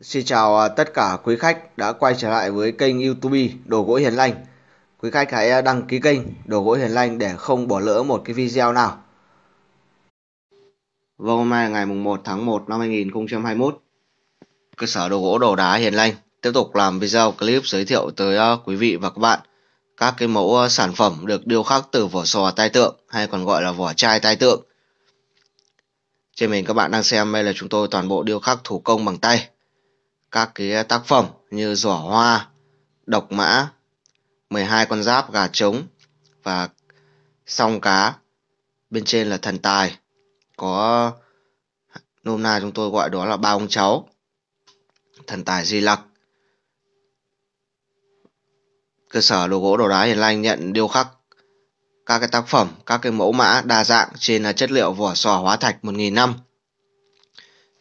Xin chào à, tất cả quý khách đã quay trở lại với kênh YouTube Đồ gỗ Hiền Lành. Quý khách hãy à, đăng ký kênh Đồ gỗ Hiền Lành để không bỏ lỡ một cái video nào. Vâng, hôm nay ngày mùng 1 tháng 1 năm 2021. Cơ sở đồ gỗ đồ đá Hiền Lành tiếp tục làm video clip giới thiệu tới à, quý vị và các bạn các cái mẫu sản phẩm được điêu khắc từ vỏ sò tai tượng hay còn gọi là vỏ chai tai tượng. Trên mình các bạn đang xem đây là chúng tôi toàn bộ điêu khắc thủ công bằng tay các cái tác phẩm như Giỏ Hoa, Độc Mã, 12 con giáp gà trống và Song Cá. Bên trên là Thần Tài. Có nôm na chúng tôi gọi đó là ba ông cháu. Thần Tài Di Lặc. Cơ sở đồ gỗ đồ đá hiện Lanh nhận điêu khắc các cái tác phẩm, các cái mẫu mã đa dạng trên à, chất liệu vỏ sò hóa thạch 1000 năm.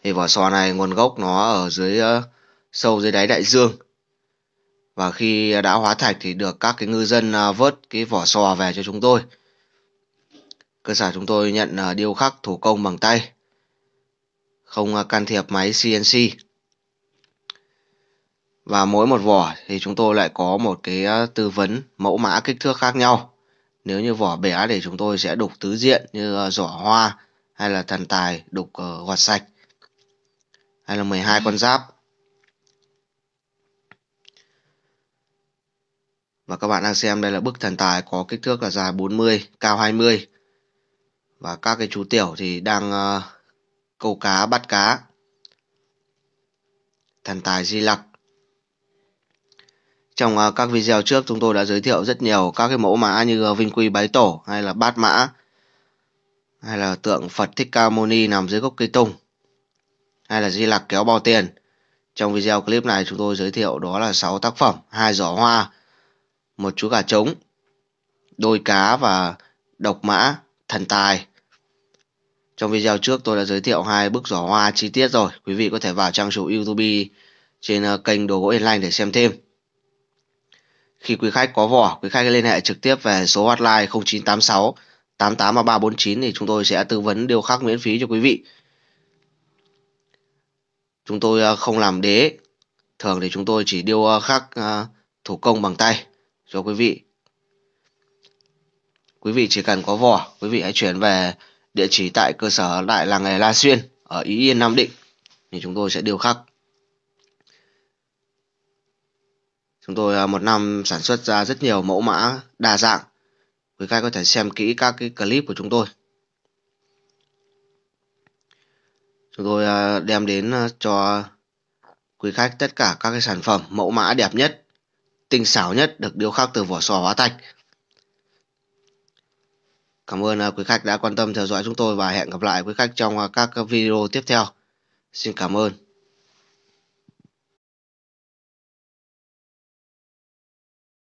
Thì vỏ sò này nguồn gốc nó ở dưới uh, sâu dưới đáy đại dương và khi đã hóa thạch thì được các cái ngư dân à, vớt cái vỏ sò về cho chúng tôi cơ sở chúng tôi nhận à, điêu khắc thủ công bằng tay không à, can thiệp máy cnc và mỗi một vỏ thì chúng tôi lại có một cái tư vấn mẫu mã kích thước khác nhau nếu như vỏ bé thì chúng tôi sẽ đục tứ diện như giỏ hoa hay là thần tài đục gọt sạch hay là 12 con giáp Và các bạn đang xem đây là bức thần tài có kích thước là dài 40, cao 20. Và các cái chú tiểu thì đang uh, câu cá bắt cá. Thần tài di lặc. Trong uh, các video trước chúng tôi đã giới thiệu rất nhiều các cái mẫu mã như Vinh Quy Bái Tổ hay là Bát Mã hay là tượng Phật Thích Ca Mâu Ni nằm dưới gốc cây tùng hay là di lặc kéo bao tiền. Trong video clip này chúng tôi giới thiệu đó là 6 tác phẩm, hai giỏ hoa một chú gà trống, đôi cá và độc mã thần tài. Trong video trước tôi đã giới thiệu hai bức giỏ hoa chi tiết rồi. Quý vị có thể vào trang chủ YouTube trên ờ, kênh Đồ Gỗ Yên Lành để xem thêm. Khi quý khách có vỏ, quý khách liên hệ trực tiếp về số hotline 0986 883349 thì chúng tôi sẽ tư vấn điều khắc miễn phí cho quý vị. Chúng tôi ờ, không làm đế, thường thì chúng tôi chỉ điêu ờ, khắc thủ công bằng tay cho quý vị. Quý vị chỉ cần có vỏ, quý vị hãy chuyển về địa chỉ tại cơ sở đại làng nghề La Xuyên ở Ý Yên Nam Định thì chúng tôi sẽ điều khắc. Chúng tôi à, một năm sản xuất ra rất nhiều mẫu mã đa dạng. Quý khách có thể xem kỹ các cái clip của chúng tôi. Chúng tôi à, đem đến à, cho quý khách tất cả các cái sản phẩm mẫu mã đẹp nhất tinh xảo nhất được điêu khắc từ vỏ sò hóa thạch. Cảm ơn à, quý khách đã quan tâm theo dõi chúng tôi và hẹn gặp lại quý khách trong à, các video tiếp theo. Xin cảm ơn.